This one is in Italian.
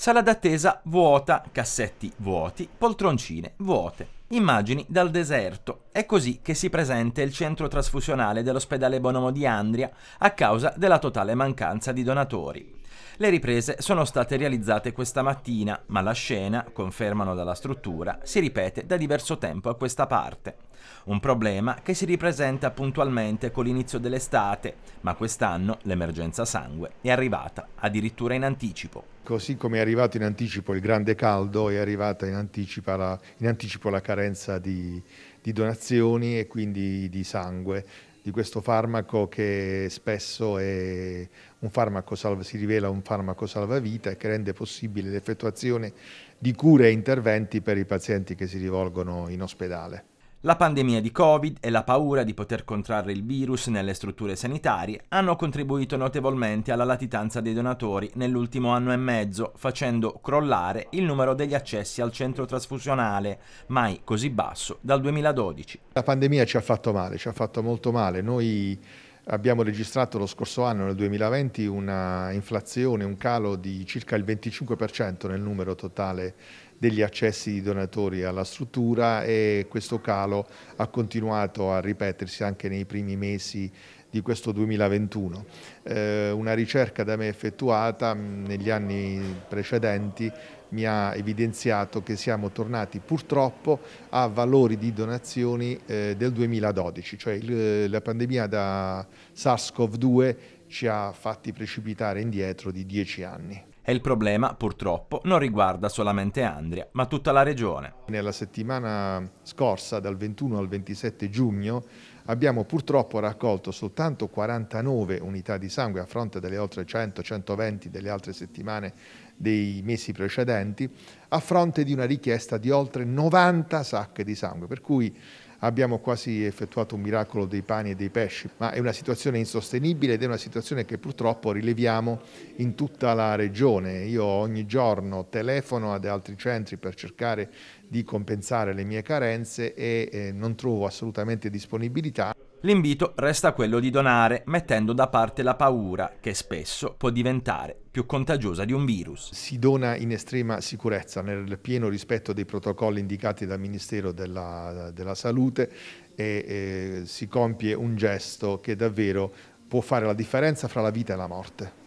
Sala d'attesa vuota, cassetti vuoti, poltroncine vuote. Immagini dal deserto. È così che si presenta il centro trasfusionale dell'ospedale Bonomo di Andria a causa della totale mancanza di donatori. Le riprese sono state realizzate questa mattina, ma la scena, confermano dalla struttura, si ripete da diverso tempo a questa parte. Un problema che si ripresenta puntualmente con l'inizio dell'estate, ma quest'anno l'emergenza sangue è arrivata addirittura in anticipo così ecco, come è arrivato in anticipo il grande caldo, è arrivata in anticipo la, in anticipo la carenza di, di donazioni e quindi di sangue di questo farmaco che spesso salva, si rivela un farmaco salvavita e che rende possibile l'effettuazione di cure e interventi per i pazienti che si rivolgono in ospedale. La pandemia di Covid e la paura di poter contrarre il virus nelle strutture sanitarie hanno contribuito notevolmente alla latitanza dei donatori nell'ultimo anno e mezzo, facendo crollare il numero degli accessi al centro trasfusionale, mai così basso dal 2012. La pandemia ci ha fatto male, ci ha fatto molto male. Noi abbiamo registrato lo scorso anno, nel 2020, una inflazione, un calo di circa il 25% nel numero totale di degli accessi di donatori alla struttura e questo calo ha continuato a ripetersi anche nei primi mesi di questo 2021. Eh, una ricerca da me effettuata mm, negli anni precedenti mi ha evidenziato che siamo tornati purtroppo a valori di donazioni eh, del 2012, cioè il, eh, la pandemia da SARS-CoV-2 ci ha fatti precipitare indietro di 10 anni. E il problema, purtroppo, non riguarda solamente Andria, ma tutta la regione. Nella settimana scorsa, dal 21 al 27 giugno, abbiamo purtroppo raccolto soltanto 49 unità di sangue a fronte delle oltre 100-120 delle altre settimane dei mesi precedenti, a fronte di una richiesta di oltre 90 sacche di sangue, per cui abbiamo quasi effettuato un miracolo dei pani e dei pesci, ma è una situazione insostenibile ed è una situazione che purtroppo rileviamo in tutta la regione. Io ogni giorno telefono ad altri centri per cercare di compensare le mie carenze e eh, non trovo assolutamente disponibilità. L'invito resta quello di donare mettendo da parte la paura che spesso può diventare più contagiosa di un virus. Si dona in estrema sicurezza, nel pieno rispetto dei protocolli indicati dal Ministero della, della Salute e, e si compie un gesto che davvero può fare la differenza fra la vita e la morte.